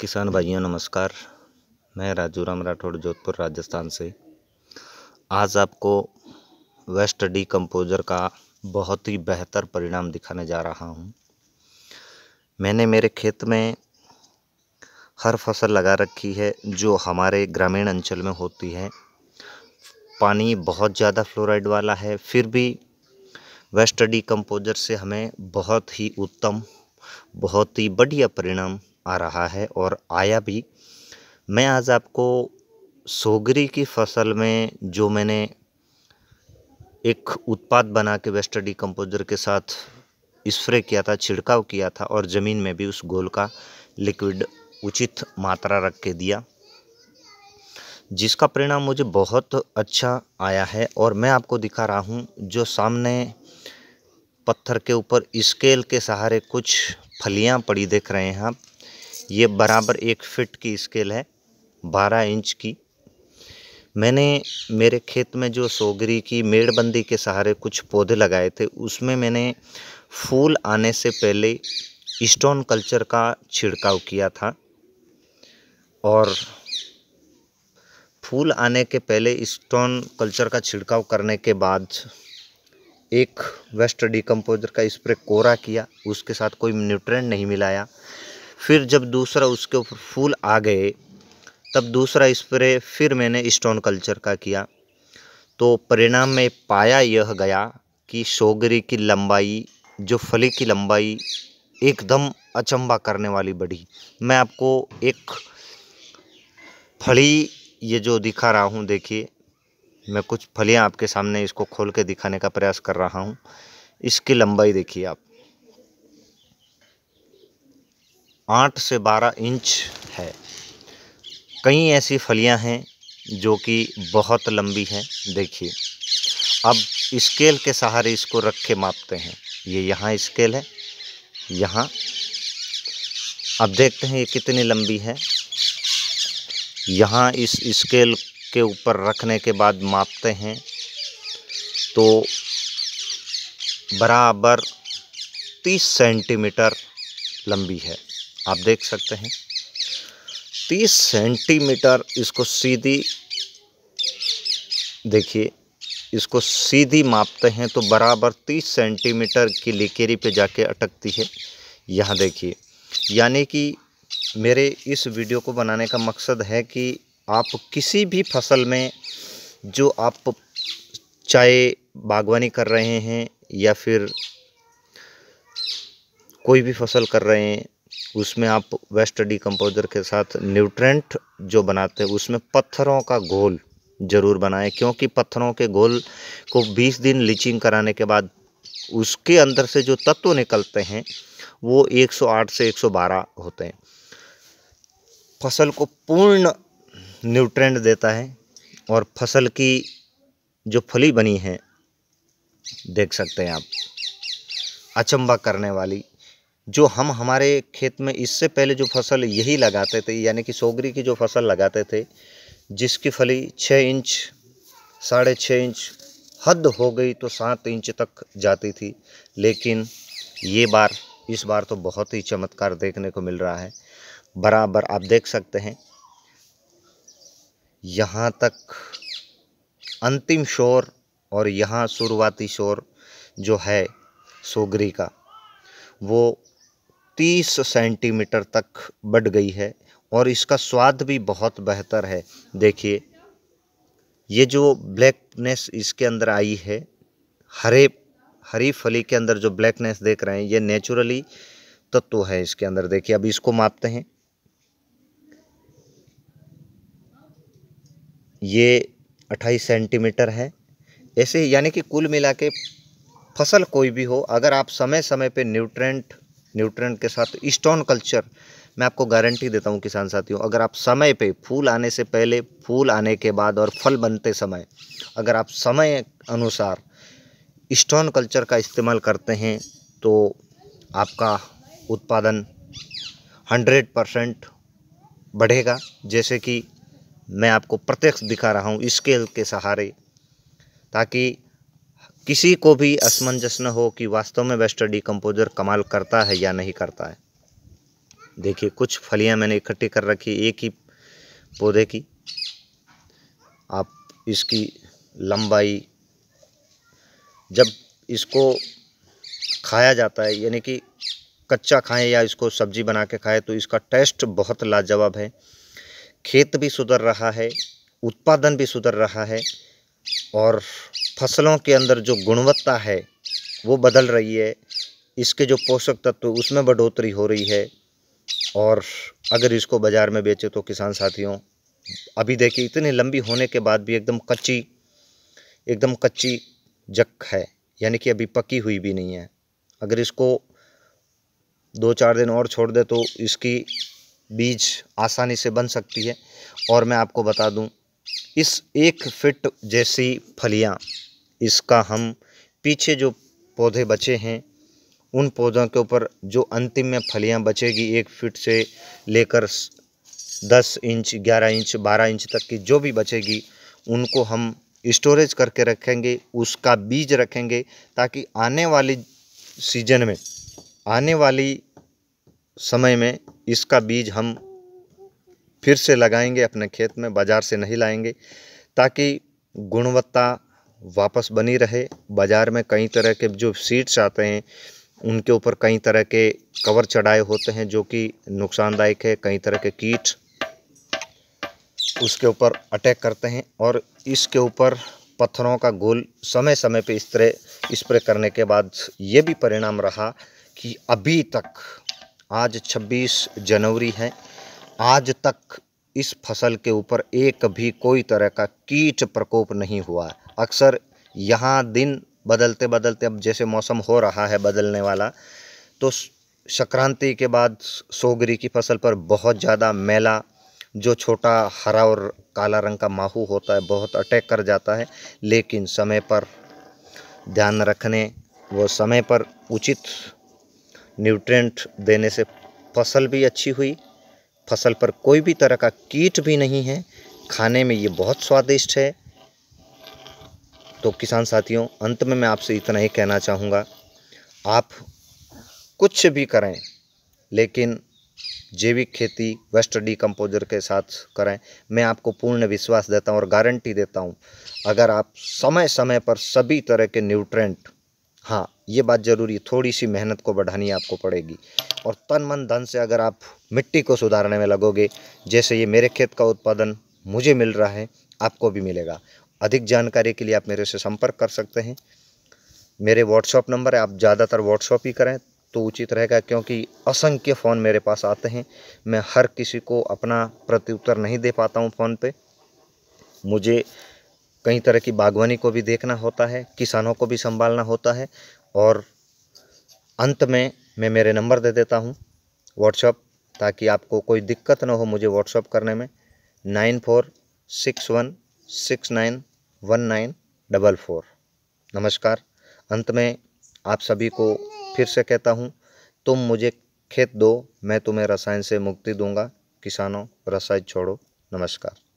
किसान भाइयों नमस्कार मैं राजू राम राठौड़ जोधपुर राजस्थान से आज आपको वेस्ट डी कंपोजर का बहुत ही बेहतर परिणाम दिखाने जा रहा हूँ मैंने मेरे खेत में हर फसल लगा रखी है जो हमारे ग्रामीण अंचल में होती है पानी बहुत ज़्यादा फ्लोराइड वाला है फिर भी वेस्ट डी कंपोजर से हमें बहुत ही उत्तम बहुत ही बढ़िया परिणाम आ रहा है और आया भी मैं आज आपको सोगरी की फसल में जो मैंने एक उत्पाद बना के वेस्ट डिकम्पोजर के साथ स्प्रे किया था छिड़काव किया था और ज़मीन में भी उस गोल का लिक्विड उचित मात्रा रख के दिया जिसका परिणाम मुझे बहुत अच्छा आया है और मैं आपको दिखा रहा हूँ जो सामने पत्थर के ऊपर स्केल के सहारे कुछ फलियाँ पड़ी देख रहे हैं आप ये बराबर एक फिट की स्केल है बारह इंच की मैंने मेरे खेत में जो सोगरी की मेड़बंदी के सहारे कुछ पौधे लगाए थे उसमें मैंने फूल आने से पहले स्टोन कल्चर का छिड़काव किया था और फूल आने के पहले स्टोन कल्चर का छिड़काव करने के बाद एक वेस्ट डिकम्पोजर का स्प्रे कोरा किया उसके साथ कोई न्यूट्रेंट नहीं मिलाया फिर जब दूसरा उसके ऊपर फूल आ गए तब दूसरा स्प्रे फिर मैंने स्टोन कल्चर का किया तो परिणाम में पाया यह गया कि सोगरी की लंबाई जो फली की लंबाई एकदम अचंबा करने वाली बढ़ी मैं आपको एक फली ये जो दिखा रहा हूँ देखिए मैं कुछ फलियाँ आपके सामने इसको खोल के दिखाने का प्रयास कर रहा हूँ इसकी लंबाई देखिए आप आठ से बारह इंच है कई ऐसी फलियां हैं जो कि बहुत लंबी हैं देखिए अब स्केल के सहारे इसको रख के मापते हैं ये यहाँ स्केल है यहाँ अब देखते हैं ये कितनी लंबी है यहाँ इस स्केल के ऊपर रखने के बाद मापते हैं तो बराबर 30 सेंटीमीटर लंबी है आप देख सकते हैं तीस सेंटीमीटर इसको सीधी देखिए इसको सीधी मापते हैं तो बराबर तीस सेंटीमीटर की लिकेरी पे जाके अटकती है यहाँ देखिए यानी कि मेरे इस वीडियो को बनाने का मकसद है कि आप किसी भी फसल में जो आप चाहे बागवानी कर रहे हैं या फिर कोई भी फसल कर रहे हैं उसमें आप वेस्ट डिकम्पोजर के साथ न्यूट्रेंट जो बनाते हैं उसमें पत्थरों का घोल ज़रूर बनाएं क्योंकि पत्थरों के घोल को 20 दिन लीचिंग कराने के बाद उसके अंदर से जो तत्व निकलते हैं वो 108 से 112 होते हैं फसल को पूर्ण न्यूट्रेंट देता है और फसल की जो फली बनी है देख सकते हैं आप अचंबा करने वाली जो हम हमारे खेत में इससे पहले जो फसल यही लगाते थे यानी कि सोगरी की जो फसल लगाते थे जिसकी फली छः इंच साढ़े छः इंच हद हो गई तो सात इंच तक जाती थी लेकिन ये बार इस बार तो बहुत ही चमत्कार देखने को मिल रहा है बराबर आप देख सकते हैं यहाँ तक अंतिम शोर और यहाँ शुरुआती शोर जो है सोगरी का वो तीस सेंटीमीटर तक बढ़ गई है और इसका स्वाद भी बहुत बेहतर है देखिए ये जो ब्लैकनेस इसके अंदर आई है हरे हरी फली के अंदर जो ब्लैकनेस देख रहे हैं ये नेचुरली तत्व है इसके अंदर देखिए अब इसको मापते हैं ये 28 सेंटीमीटर है ऐसे यानी कि कुल मिला के फसल कोई भी हो अगर आप समय समय पे न्यूट्रेंट न्यूट्रेंट के साथ स्टोन कल्चर मैं आपको गारंटी देता हूँ किसान साथियों अगर आप समय पे फूल आने से पहले फूल आने के बाद और फल बनते समय अगर आप समय अनुसार स्टोन कल्चर का इस्तेमाल करते हैं तो आपका उत्पादन हंड्रेड परसेंट बढ़ेगा जैसे कि मैं आपको प्रत्यक्ष दिखा रहा हूँ स्केल के सहारे ताकि किसी को भी असमंजस न हो कि वास्तव में वेस्टर्डी कंपोजर कमाल करता है या नहीं करता है देखिए कुछ फलियां मैंने इकट्ठी कर रखी एक ही पौधे की आप इसकी लंबाई जब इसको खाया जाता है यानी कि कच्चा खाएं या इसको सब्जी बना के खाएं तो इसका टेस्ट बहुत लाजवाब है खेत भी सुधर रहा है उत्पादन भी सुधर रहा है और फसलों के अंदर जो गुणवत्ता है वो बदल रही है इसके जो पोषक तत्व उसमें बढ़ोतरी हो रही है और अगर इसको बाज़ार में बेचे तो किसान साथियों अभी देखिए इतनी लंबी होने के बाद भी एकदम कच्ची एकदम कच्ची जक है यानी कि अभी पकी हुई भी नहीं है अगर इसको दो चार दिन और छोड़ दे तो इसकी बीज आसानी से बन सकती है और मैं आपको बता दूं इस एक फिट जैसी फलियां इसका हम पीछे जो पौधे बचे हैं उन पौधों के ऊपर जो अंतिम में फलियां बचेगी एक फीट से लेकर दस इंच ग्यारह इंच बारह इंच तक की जो भी बचेगी उनको हम स्टोरेज करके रखेंगे उसका बीज रखेंगे ताकि आने वाली सीजन में आने वाली समय में इसका बीज हम फिर से लगाएंगे अपने खेत में बाज़ार से नहीं लाएंगे ताकि गुणवत्ता वापस बनी रहे बाज़ार में कई तरह के जो सीड्स आते हैं उनके ऊपर कई तरह के कवर चढ़ाए होते हैं जो कि नुकसानदायक है कई तरह के कीट उसके ऊपर अटैक करते हैं और इसके ऊपर पत्थरों का गोल समय समय पे स्प्रे स्प्रे करने के बाद ये भी परिणाम रहा कि अभी तक आज 26 जनवरी है आज तक इस फसल के ऊपर एक भी कोई तरह का कीट प्रकोप नहीं हुआ अक्सर यहाँ दिन बदलते बदलते अब जैसे मौसम हो रहा है बदलने वाला तो संक्रांति के बाद सोगरी की फसल पर बहुत ज़्यादा मेला जो छोटा हरा और काला रंग का माहू होता है बहुत अटैक कर जाता है लेकिन समय पर ध्यान रखने व समय पर उचित न्यूट्रेंट देने से फसल भी अच्छी हुई फसल पर कोई भी तरह का कीट भी नहीं है खाने में ये बहुत स्वादिष्ट है तो किसान साथियों अंत में मैं आपसे इतना ही कहना चाहूँगा आप कुछ भी करें लेकिन जैविक खेती वेस्ट डिकम्पोजर के साथ करें मैं आपको पूर्ण विश्वास देता हूँ और गारंटी देता हूँ अगर आप समय समय पर सभी तरह के न्यूट्रेंट हाँ ये बात ज़रूरी है थोड़ी सी मेहनत को बढ़ानी आपको पड़ेगी और तन मन धन से अगर आप मिट्टी को सुधारने में लगोगे जैसे ये मेरे खेत का उत्पादन मुझे मिल रहा है आपको भी मिलेगा अधिक जानकारी के लिए आप मेरे से संपर्क कर सकते हैं मेरे व्हाट्सअप नंबर है आप ज़्यादातर व्हाट्सअप ही करें तो उचित रहेगा क्योंकि असंख्य फ़ोन मेरे पास आते हैं मैं हर किसी को अपना प्रत्युत्तर नहीं दे पाता हूँ फ़ोन पे मुझे कई तरह की बागवानी को भी देखना होता है किसानों को भी संभालना होता है और अंत में मैं मेरे नंबर दे देता हूँ व्हाट्सअप ताकि आपको कोई दिक्कत ना हो मुझे व्हाट्सअप करने में nine four six one six nine one nine double four नमस्कार अंत में आप सभी को फिर से कहता हूँ तुम मुझे खेत दो मैं तुम्हें रसायन से मुक्ति दूंगा किसानों रसायन छोड़ो नमस्कार